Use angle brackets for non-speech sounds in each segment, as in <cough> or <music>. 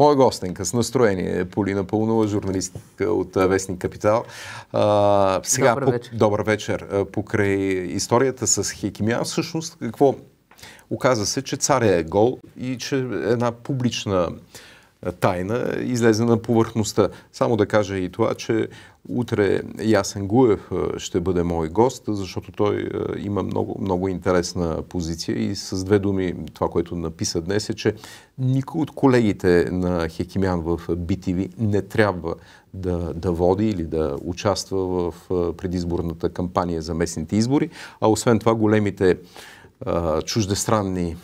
Моя гостенка с настроение е Полина Пълнова, журналистка от Вестник Капитал. А, сега, добър вечер. По, добър вечер. Покрай историята с Хекимия, всъщност какво? Оказа се, че царя е гол и че е една публична е, тайна излезе на повърхността. Само да кажа и това, че утре Ясен Гуев е, ще бъде мой гост, защото той е, има много, много интересна позиция и с две думи това, което написа днес е, че никой от колегите на Хекимян в BTV не трябва да, да води или да участва в предизборната кампания за местните избори, а освен това големите чуждестранни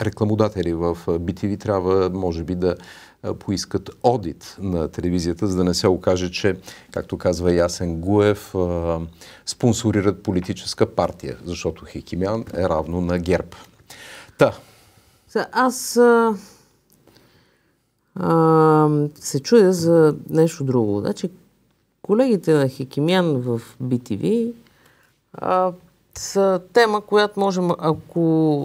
рекламодатели в BTV трябва, може би, да поискат одит на телевизията, за да не се окаже, че, както казва Ясен Гуев, спонсорират политическа партия, защото Хекимян е равно на ГЕРБ. Та. Аз а, а, се чуя за нещо друго. Значи, колегите на Хекимян в BTV а, тема, която можем, ако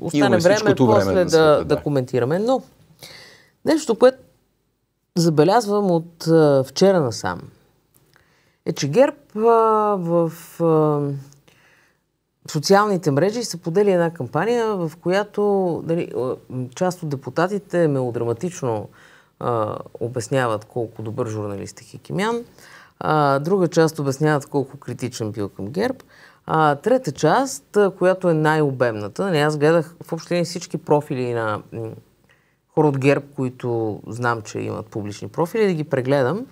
остане време, после време да, да, да, да коментираме. Но нещо, което забелязвам от а, вчера насам, е, че ГЕРБ а, в а, социалните мрежи се подели една кампания, в която дали, част от депутатите мелодраматично а, обясняват колко добър журналист е Хикимян, а, друга част обясняват колко критичен бил към ГЕРБ, а, трета част, която е най-обемната, нали, аз гледах в общение всички профили на хора от ГЕРБ, които знам, че имат публични профили, да ги прегледам.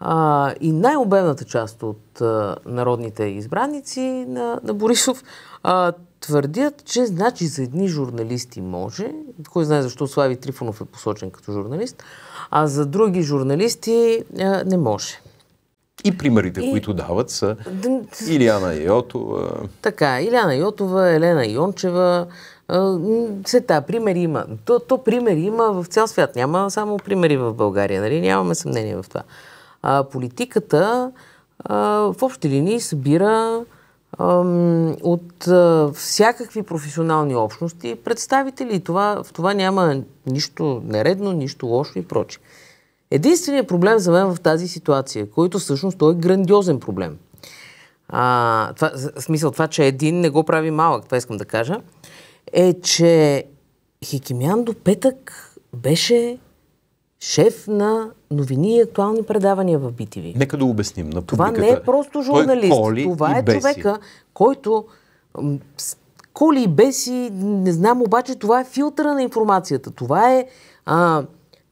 А, и най-обемната част от а, народните избранници на, на Борисов а, твърдят, че значи за едни журналисти може, кой знае защо Слави Трифонов е посочен като журналист, а за други журналисти а, не може. И примерите, и... които дават са Иляна Йотова. Така, Иляна Йотова, Елена Йончева. Все тази примери има. То, то примери има в цял свят. Няма само примери в България. Нали? Нямаме съмнение в това. А, политиката а, в общи линии събира от а, всякакви професионални общности представители. И това, в това няма нищо нередно, нищо лошо и прочи. Единственият проблем за мен в тази ситуация, който всъщност той е грандиозен проблем. А, това, в смисъл това, че един не го прави малък, това искам да кажа, е, че Хикимян до петък беше шеф на новини и актуални предавания в BTV. Нека да обясним на публиката. Това не е просто журналист. Той това е беси. човека, който коли и беси, не знам, обаче това е филтъра на информацията. Това е а,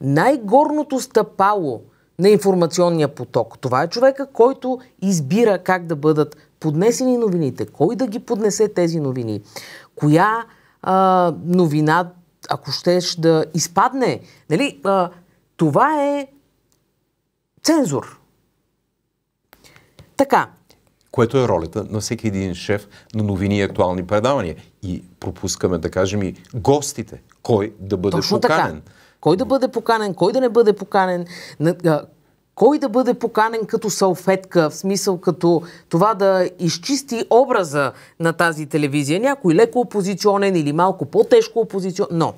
най-горното стъпало на информационния поток. Това е човека, който избира как да бъдат поднесени новините, кой да ги поднесе тези новини, коя а, новина, ако щеш да изпадне. Нали? А, това е цензур. Така. Което е ролята на всеки един шеф на новини и актуални предавания. И пропускаме, да кажем, и гостите. Кой да бъде Точно поканен. Така. Кой да бъде поканен, кой да не бъде поканен, кой да бъде поканен като салфетка, в смисъл като това да изчисти образа на тази телевизия. Някой леко опозиционен или малко по-тежко опозиционен, но...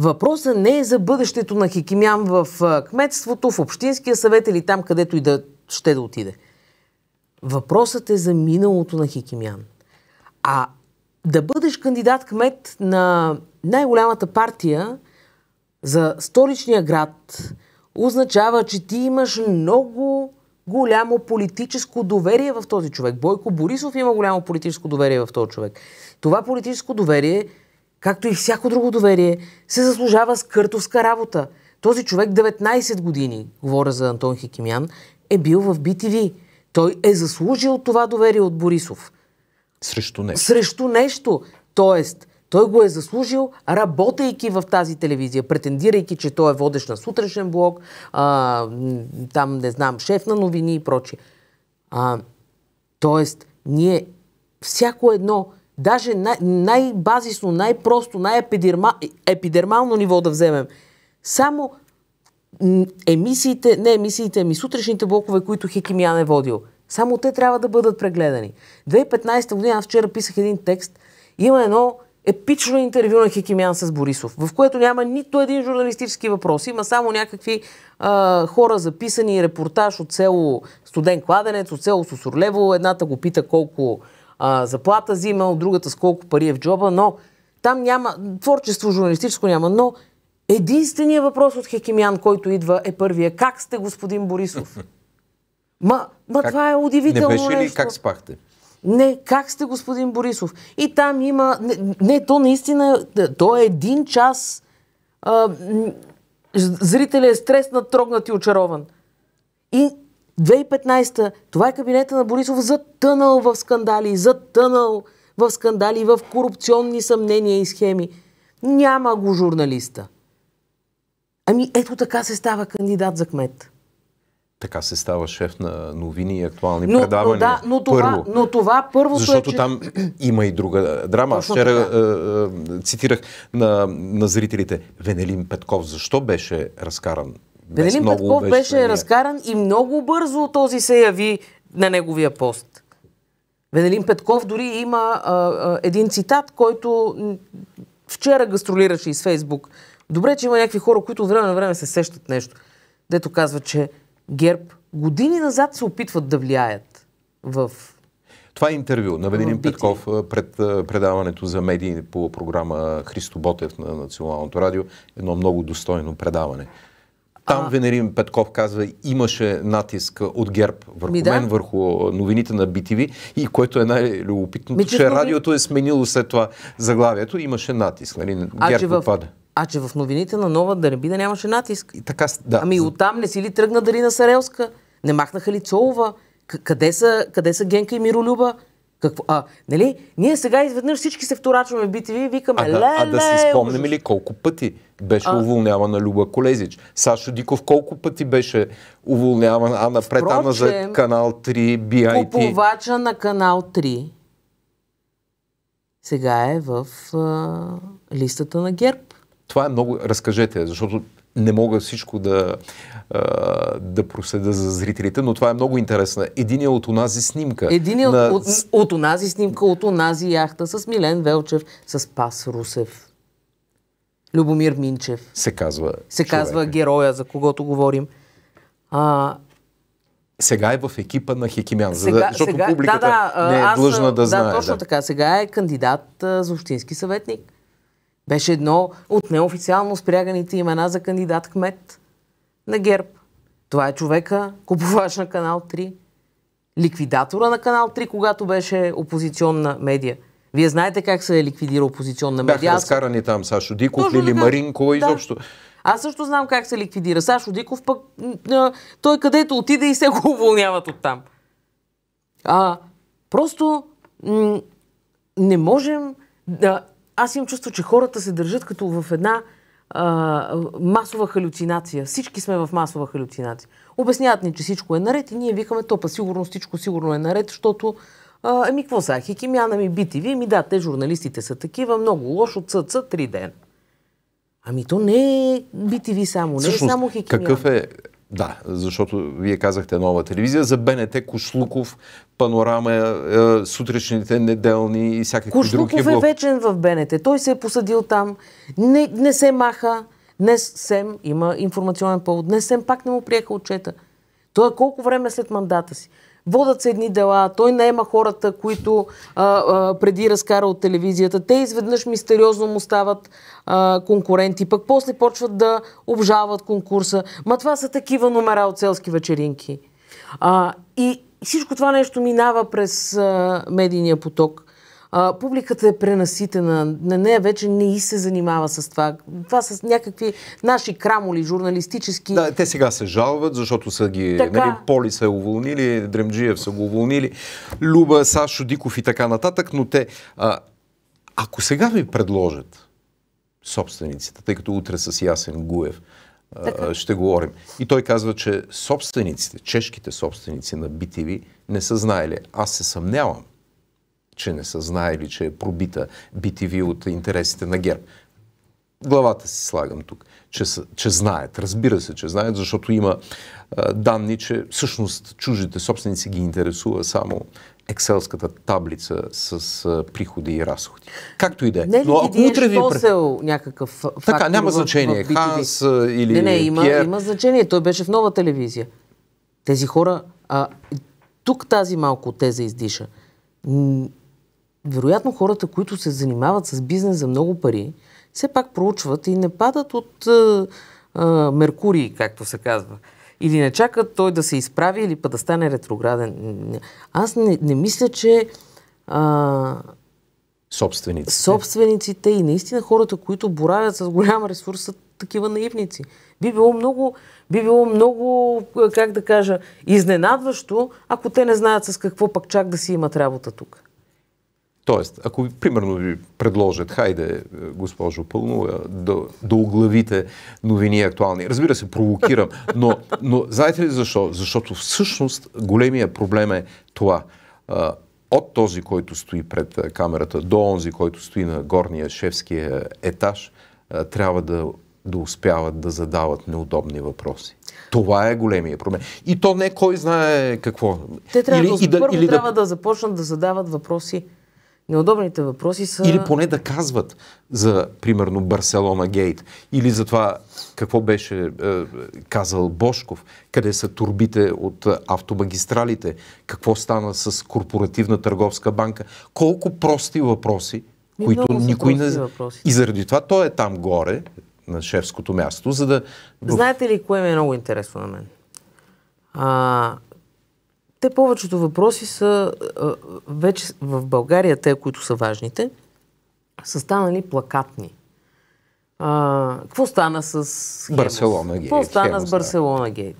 Въпросът не е за бъдещето на Хикимян в кметството, в Общинския съвет или там, където и да ще да отиде. Въпросът е за миналото на Хикимян. А да бъдеш кандидат кмет на най-голямата партия за столичния град означава, че ти имаш много голямо политическо доверие в този човек. Бойко Борисов има голямо политическо доверие в този човек. Това политическо доверие, както и всяко друго доверие, се заслужава с къртовска работа. Този човек 19 години, говоря за Антон Хикимян, е бил в BTV. Той е заслужил това доверие от Борисов. Срещу нещо. Срещу нещо. Тоест, той го е заслужил, работейки в тази телевизия, претендирайки, че той е водещ на сутрешен блок, а, там, не знам, шеф на новини и прочие. тоест, ние всяко едно, даже най- най-базисно, най-просто, най-епидермално ниво да вземем, само емисиите, не емисиите, ами сутрешните блокове, които Хекимян е водил. Само те трябва да бъдат прегледани. 2015 година, аз вчера писах един текст, има едно епично интервю на Хекимян с Борисов, в което няма нито един журналистически въпрос. Има само някакви а, хора записани, репортаж от село Студен Кладенец, от село Сосорлево. Едната го пита колко а, заплата взима, от другата с колко пари е в джоба, но там няма, творчество журналистическо няма, но единственият въпрос от Хекимян, който идва е първия. Как сте, господин Борисов? Ма, ма как? това е удивително Не беше ли нещо. как спахте? Не, как сте, господин Борисов? И там има... Не, не то наистина, е, то е един час. А, зрителя е стреснат, трогнат и очарован. И 2015-та, това е кабинета на Борисов затънал в скандали, затънал в скандали, в корупционни съмнения и схеми. Няма го журналиста. Ами ето така се става кандидат за кмет така се става шеф на новини и актуални но, предавания. Но, да, но, това, първо. но това първо. Е, Защото е, че... там има и друга драма. Точно Вчера е, е, цитирах на, на зрителите Венелин Петков. Защо беше разкаран? Венелин Петков беше, беше разкаран и много бързо този се яви на неговия пост. Венелин Петков дори има а, а, един цитат, който вчера гастролираше из Фейсбук. Добре, че има някакви хора, които от време на време се сещат нещо. Дето казва, че ГЕРБ години назад се опитват да влияят в това е интервю на Веденин Петков пред предаването за медии по програма Христо Ботев на Националното радио. Едно много достойно предаване. Там а... Венерин Петков казва, имаше натиск от ГЕРБ върху ми, да? мен, върху новините на BTV и което е най-любопитното, че, че радиото е сменило след това заглавието, имаше натиск. Нали? ГЕРБ а, че в а че в новините на нова Дърбина да нямаше натиск. И така, да. Ами оттам не си ли тръгна Дарина Сарелска? Не махнаха ли Цолова? Къде са, къде са Генка и Миролюба? Какво? А, нали? Ние сега изведнъж всички се вторачваме в BTV и викаме а, да, а да си спомнем ли колко пъти беше а... уволнявана Люба Колезич? Сашо Диков колко пъти беше уволняван, а напред, Впрочем, ама за канал 3, BIT? Купувача на канал 3 сега е в а, листата на ГЕРБ. Това е много... Разкажете, защото не мога всичко да, да проследа за зрителите, но това е много интересно. Един е от онази снимка. Един е на... от, от, от онази снимка, от онази яхта с Милен Велчев, с Пас Русев. Любомир Минчев. Се казва. Се човек. казва героя, за когото говорим. А, сега е в екипа на Хекимян, сега, за да, защото сега, публиката да, да, не е аз, длъжна да, да знае. Да, точно така. Сега е кандидат а, за общински съветник беше едно от неофициално спряганите имена за кандидат кмет на ГЕРБ. Това е човека, купувач на Канал 3, ликвидатора на Канал 3, когато беше опозиционна медия. Вие знаете как се е ликвидира опозиционна медия. Бяха разкарани там Сашо Диков или така. Маринкова да. изобщо. Аз също знам как се ликвидира. Сашо Диков пък той където отиде и се го уволняват оттам. А, просто м- не можем да, аз имам чувство, че хората се държат като в една а, масова халюцинация. Всички сме в масова халюцинация. Обясняват ни, че всичко е наред и ние викаме топа. Сигурно всичко сигурно е наред, защото еми какво са? Хикимяна ами, ми ви? Ми да, те журналистите са такива. Много лошо. Цъца три ден. Ами то не е BTV само, не е Всъщност, е само Хикимяна. Какъв е да, защото вие казахте нова телевизия. За БНТ Кошлуков, Панорама, е, сутрешните, неделни и всякакви Кушлуков други. Кошлуков е вечен в БНТ. Той се е посадил там. Не, не се маха. Днес СЕМ има информационен повод. Днес СЕМ пак не му приеха отчета. Той е колко време след мандата си водат се едни дела, той наема хората, които а, а, преди разкара от телевизията, те изведнъж мистериозно му стават а, конкуренти, пък после почват да обжават конкурса. Ма това са такива номера от селски вечеринки. А, и всичко това нещо минава през а, медийния поток а, публиката е пренаситена, на нея вече не и се занимава с това. Това са някакви наши крамоли, журналистически. Да, те сега се жалват, защото са ги. Нали, така... Нали, Поли са уволнили, Дремджиев са го уволнили, Люба, Сашо Диков и така нататък, но те. А, ако сега ми предложат собствениците, тъй като утре с Ясен Гуев, а, ще говорим. И той казва, че собствениците, чешките собственици на BTV не са знаели. Аз се съмнявам че не са знаели, че е пробита BTV от интересите на ГЕРБ. Главата си слагам тук, че, че знаят. Разбира се, че знаят, защото има а, данни, че всъщност чуждите собственици ги интересува само екселската таблица с а, приходи и разходи. Както и да е. Не Но ако утре ви... Посел, някакъв фактор така, няма значение. В, в Ханс или Не, не, има, Пьер. има значение. Той беше в нова телевизия. Тези хора... А, тук тази малко теза издиша вероятно хората, които се занимават с бизнес за много пари, все пак проучват и не падат от а, а, Меркурий, както се казва. Или не чакат той да се изправи, или па да стане ретрограден. Аз не, не мисля, че а, собствениците. собствениците и наистина хората, които боравят с голям ресурс, са такива наивници. Би било много, би било много, как да кажа, изненадващо, ако те не знаят с какво пък чак да си имат работа тук. Тоест, ако ви, примерно ви предложат, хайде, е, госпожо Пълно, да, да оглавите новини актуални. Разбира се, провокирам, но, но знаете ли защо? Защото всъщност големия проблем е това. От този, който стои пред е, камерата, до онзи, който стои на горния шефския етаж, е, трябва да, да успяват да задават неудобни въпроси. Това е големия проблем. И то не кой знае какво. Те трябва или, да, и да, първо или трябва да... да започнат да задават въпроси Неудобните въпроси са... Или поне да казват за, примерно, Барселона Гейт. Или за това, какво беше е, казал Бошков, къде са турбите от автомагистралите, какво стана с корпоративна търговска банка. Колко прости въпроси, които никой не... Въпроси. И заради това той е там горе, на шефското място, за да... Знаете ли кое ми е много интересно на мен? А, те повечето въпроси са а, вече в България, те, които са важните, са станали плакатни. А, какво стана с Хемос? Барселона гейт. Какво стана Хемос, с Барселона гейт?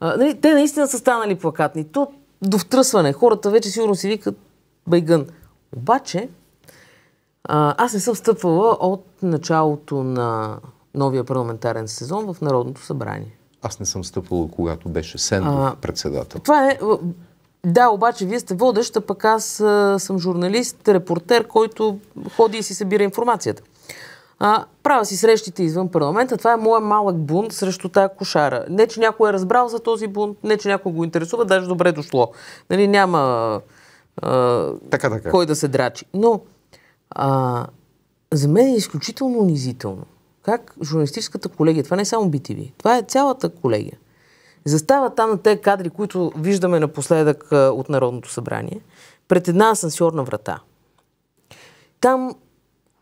А, нали, те наистина са станали плакатни. То до втръсване. Хората вече сигурно си викат байгън. Обаче, а, аз не съм стъпвала от началото на новия парламентарен сезон в Народното събрание. Аз не съм стъпала, когато беше Сендов председател. Това е... Да, обаче вие сте водеща, пък аз съм журналист, репортер, който ходи и си събира информацията. А, правя си срещите извън парламента. Това е моят малък бунт срещу тая кошара. Не, че някой е разбрал за този бунт, не, че някой го интересува, даже добре дошло. Нали, няма а, така, така. кой да се драчи. Но а, за мен е изключително унизително как журналистическата колегия, това не е само BTV, това е цялата колегия, застава там на тези кадри, които виждаме напоследък от Народното събрание, пред една асансьорна врата. Там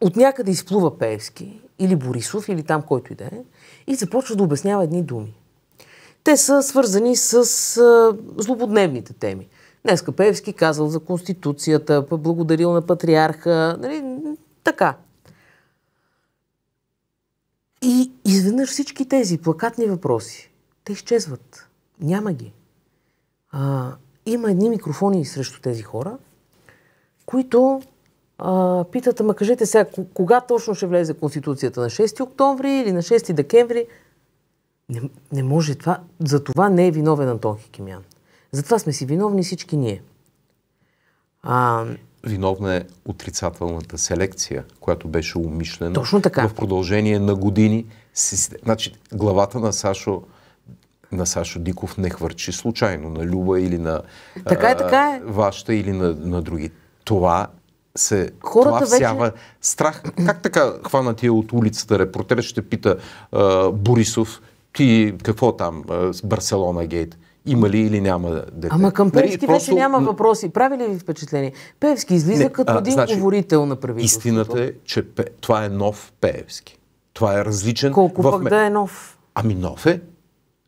от някъде изплува Пеевски или Борисов, или там който и да е, и започва да обяснява едни думи. Те са свързани с а, злободневните теми. Днес Пеевски казал за Конституцията, благодарил на патриарха, нали, така. И изведнъж всички тези плакатни въпроси, те изчезват. Няма ги. А, има едни микрофони срещу тези хора, които а, питат, ама кажете сега, кога точно ще влезе Конституцията? На 6 октомври или на 6 декември? Не, не може това. За това не е виновен Антон Хикимян. За това сме си виновни всички ние. А, виновна е отрицателната селекция, която беше умишлена Точно така. в продължение на години. Значи, главата на Сашо на Сашо Диков не хвърчи случайно, на Люба или на така е, така е. вашата или на, на други. Това се Хората това всява вече... страх. Как така хвана ти от улицата репортера? ще пита а, Борисов, ти какво там, а, с Барселона гейт? има ли или няма дете. Ама към нали, Певски нали, просто... вече няма въпроси. Прави ли ви впечатление? Певски излиза не, като а, един значи, говорител на правителството. Истината е, че пе... това е нов Певски. Това е различен. Колко в... пък да е нов? Ами нов е.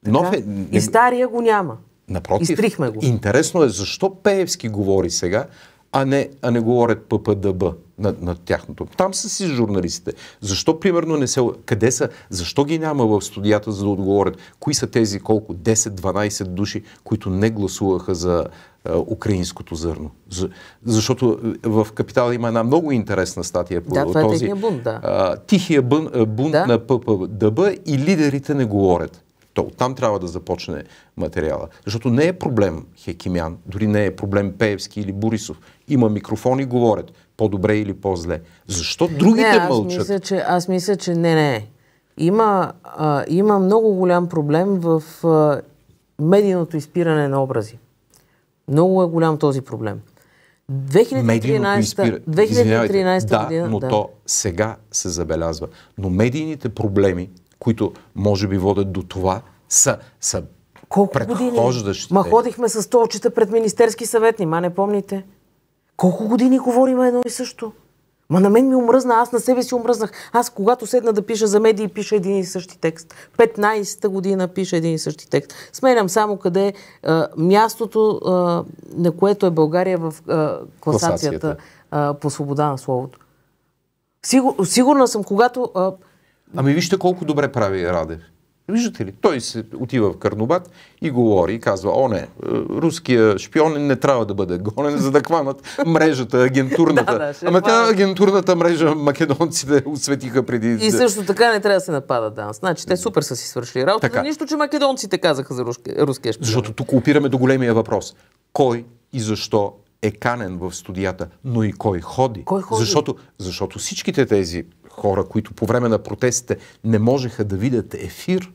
Нов е. И стария го няма. Напротив, Изтрихме го. интересно е защо Пеевски говори сега, а не, а не говорят ППДБ на, на тяхното. Там са си журналистите. Защо, примерно, не се... Къде са? Защо ги няма в студията, за да отговорят? Кои са тези колко? 10-12 души, които не гласуваха за а, е, украинското зърно? За, защото е, в Капитал има една много интересна статия по да, това е този... Е тихия да. А, тихия бун, бунт да? на ППДБ и лидерите не говорят. То оттам трябва да започне материала. Защото не е проблем Хекимян, дори не е проблем Пеевски или Борисов. Има микрофони, говорят по-добре или по-зле. Защо другите не, аз мълчат? Мисля, че, аз мисля, че не, не. Има, а, има много голям проблем в а, медийното изпиране на образи. Много е голям този проблем. 2013, 2013 да, година... Да, но да. то сега се забелязва. Но медийните проблеми които може би водят до това, са, са Колко предхождащите. Години? Ма ходихме с столчета пред Министерски съвет, нима не помните? Колко години говорим едно и също? Ма на мен ми омръзна, аз на себе си омръзнах. Аз когато седна да пиша за медии, пиша един и същи текст. 15-та година пиша един и същи текст. Сменям само къде е мястото, а, на което е България в а, класацията, класацията. А, по свобода на словото. Сигур, сигурна съм, когато... А, Ами вижте колко добре прави Радев. Виждате ли, той се отива в Карнобат и говори, и казва, о не, е, руския шпион не трябва да бъде гонен, за да хванат мрежата, агентурната. <laughs> да, да, Ама тя агентурната мрежа македонците осветиха преди. И също така не трябва да се напада данс. Значи те супер са си свършили работа. Така. Нищо, че македонците казаха за руския шпион. Защото тук опираме до големия въпрос. Кой и защо е канен в студията, но и кой ходи? Кой ходи? Защото, защото всичките тези хора, които по време на протестите не можеха да видят ефир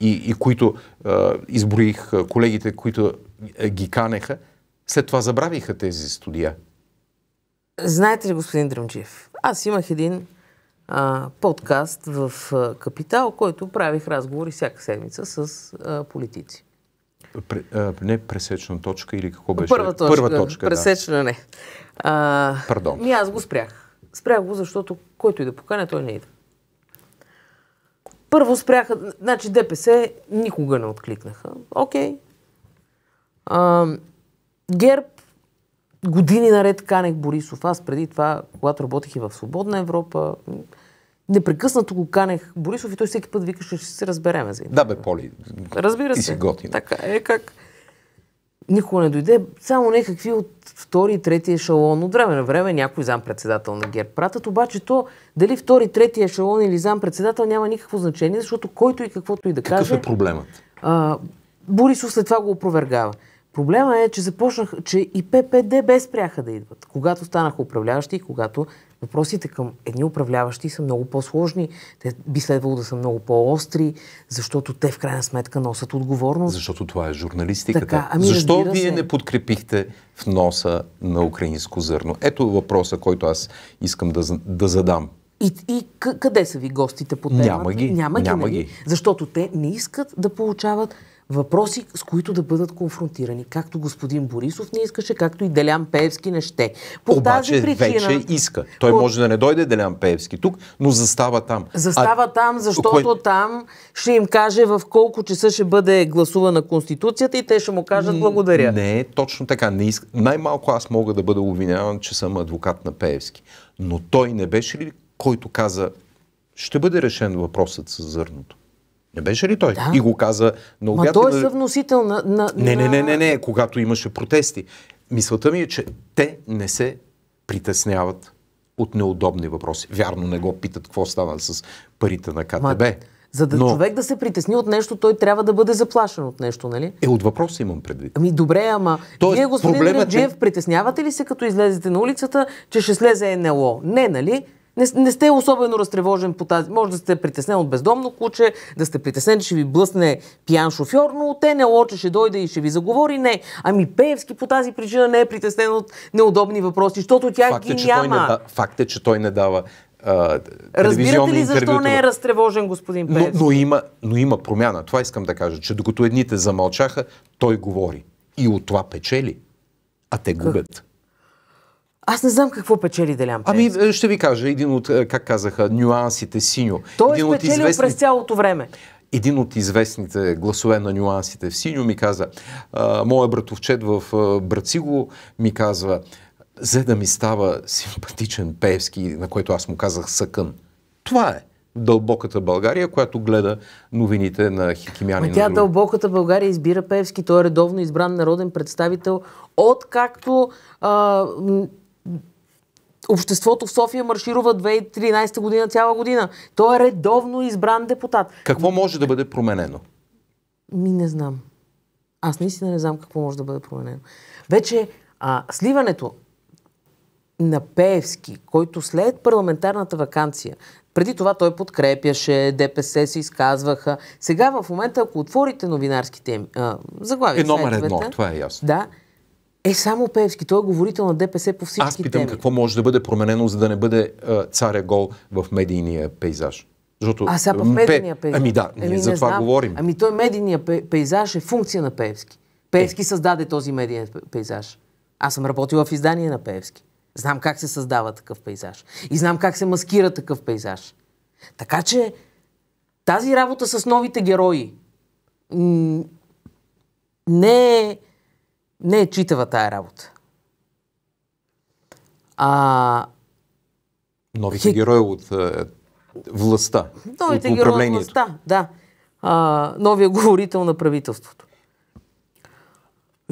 и, и които е, изброих колегите, които ги канеха, след това забравиха тези студия. Знаете ли, господин Драмчев, аз имах един а, подкаст в а, Капитал, който правих разговори всяка седмица с а, политици. Пре, а, не пресечна точка или какво беше? Първа точка. Първа точка пресечна да. не. А, Пардон. аз го спрях. Спрях го, защото който и да поканя, той не идва. Първо спряха, значи ДПС никога не откликнаха. Окей. А, ГЕРБ години наред канех Борисов. Аз преди това, когато работех и в Свободна Европа, непрекъснато го канех Борисов и той всеки път викаше, ще се разбереме за интервю. Да бе, Поли, Разбира ти се. си готин. Така е как никога не дойде, само някакви от втори и трети ешелон. От време на време някой зам-председател на ГЕРБ пратят, обаче то дали втори, трети ешелон или зам-председател няма никакво значение, защото който и каквото и да каже... Какъв е проблемът? А, Борисов след това го опровергава. Проблема е, че започнах, че и ППД без спряха да идват, когато станаха управляващи и когато Въпросите към едни управляващи са много по-сложни. Те би следвало да са много по-остри, защото те в крайна сметка носят отговорност. Защото това е журналистиката. Така, ами Защо вие се... не подкрепихте в носа на украинско зърно? Ето въпроса, който аз искам да, да задам. И, и къде са ви гостите по темата? Няма ги. Няма ги. Няма нали? ги. Защото те не искат да получават Въпроси, с които да бъдат конфронтирани, както господин Борисов не искаше, както и Делян Пеевски не ще. По Обаче тази причина... вече иска. Той по... може да не дойде Делян Пеевски тук, но застава там. Застава а... там, защото кой... там ще им каже в колко часа ще бъде гласувана Конституцията и те ще му кажат благодаря. Не, точно така. Не иска... Най-малко аз мога да бъда обвиняван, че съм адвокат на Пеевски. Но той не беше ли който каза, ще бъде решен въпросът с зърното? Не беше ли той? Да. И го каза много Ма той е съвносител на, на... Не, не, не, не, не, когато имаше протести. Мисълта ми е, че те не се притесняват от неудобни въпроси. Вярно, не го питат какво става с парите на КТБ. Ма, за да но... човек да се притесни от нещо, той трябва да бъде заплашен от нещо, нали? Е, от въпроса имам предвид. Ами добре, ама Тоест, вие, господин Реджиев, е... притеснявате ли се, като излезете на улицата, че ще слезе НЛО? Не, нали? не, не сте особено разтревожен по тази. Може да сте притеснен от бездомно куче, да сте притеснен, че ви блъсне пиян шофьор, но те не лоче ще дойде и ще ви заговори. Не. Ами Пеевски по тази причина не е притеснен от неудобни въпроси, защото тя факт е, ги е, че няма. не да... Факт е, че той не дава а, Разбирате ли защо не е разтревожен господин Пеевски? Но, но, има, но има промяна. Това искам да кажа, че докато едните замълчаха, той говори. И от това печели. А те губят. Аз не знам какво печели Делян ами, Пеевски. Ами, ще ви кажа един от, е, как казаха, нюансите синьо. Той е спечелил известни... през цялото време един от известните гласове на нюансите в синьо ми каза, моят братовчет в Брациго ми казва, за да ми става симпатичен Певски, на който аз му казах съкън. Това е дълбоката България, която гледа новините на Хикимянин. Ами тя дълбоката България избира Певски. Той е редовно избран народен представител, откакто а, Обществото в София марширува 2013 година цяла година. Той е редовно избран депутат. Какво може да бъде променено? Ми не знам. Аз наистина не знам какво може да бъде променено. Вече а, сливането на Пеевски, който след парламентарната вакансия, преди това той подкрепяше, ДПС се изказваха. Сега в момента, ако отворите новинарските а, заглавия... Е номер едно, това е ясно. Да, е само Певски. Той е говорител на ДПС по всички Аз питам теми. какво може да бъде променено, за да не бъде а, царя гол в медийния пейзаж. Защото... А сега в медийния пейзаж. Ами да, ами, за това знам. говорим. Ами той медийния пейзаж е функция на Певски. Певски е. създаде този медиен пейзаж. Аз съм работил в издание на Певски. Знам как се създава такъв пейзаж. И знам как се маскира такъв пейзаж. Така че тази работа с новите герои не е не е читава тая работа. А... Новите Хек... герои от е, властта. Новите от герои от властта, да. А, новия говорител на правителството.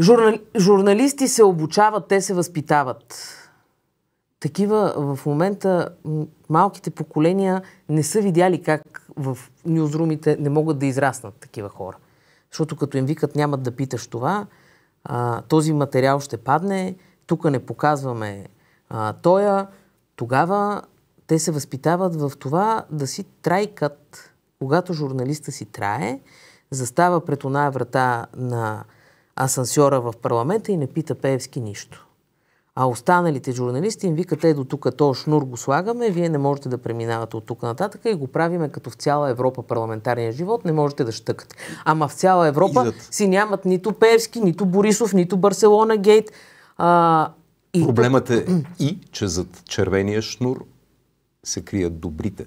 Журнали... Журналисти се обучават, те се възпитават. Такива в момента малките поколения не са видяли как в нюзрумите не могат да израснат такива хора. Защото като им викат нямат да питаш това, а, този материал ще падне, тук не показваме а, тоя, тогава те се възпитават в това да си трайкат, когато журналиста си трае, застава пред оная врата на асансьора в парламента и не пита Пеевски нищо. А останалите журналисти им викат, е до тук, то шнур го слагаме, вие не можете да преминавате от тук нататък и го правиме като в цяла Европа парламентарния живот, не можете да щъкате. Ама в цяла Европа Идат. си нямат нито Перски, нито Борисов, нито Барселона Гейт. А, и... Проблемът е и, че зад червения шнур се крият добрите.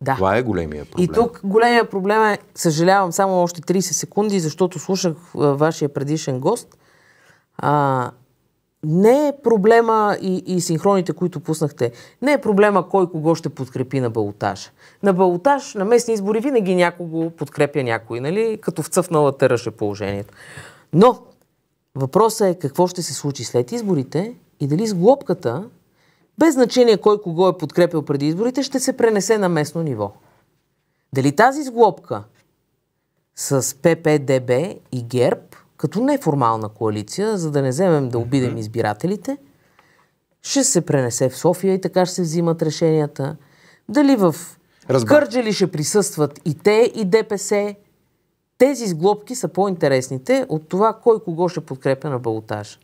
Да. Това е големия проблем. И тук големия проблем е, съжалявам, само още 30 секунди, защото слушах вашия предишен гост. А, не е проблема и, и синхроните, които пуснахте, не е проблема кой кого ще подкрепи на балотаж. На балотаж, на местни избори винаги някого подкрепя някой, нали? Като в цъфнала търъше положението. Но въпросът е какво ще се случи след изборите и дали с глобката, без значение кой кого е подкрепил преди изборите, ще се пренесе на местно ниво. Дали тази сглобка с ППДБ и ГЕРБ – като неформална коалиция, за да не вземем да обидем избирателите, ще се пренесе в София и така ще се взимат решенията. Дали в Кърджели ще присъстват и те, и ДПС. Тези сглобки са по-интересните от това кой кого ще подкрепя на балотаж.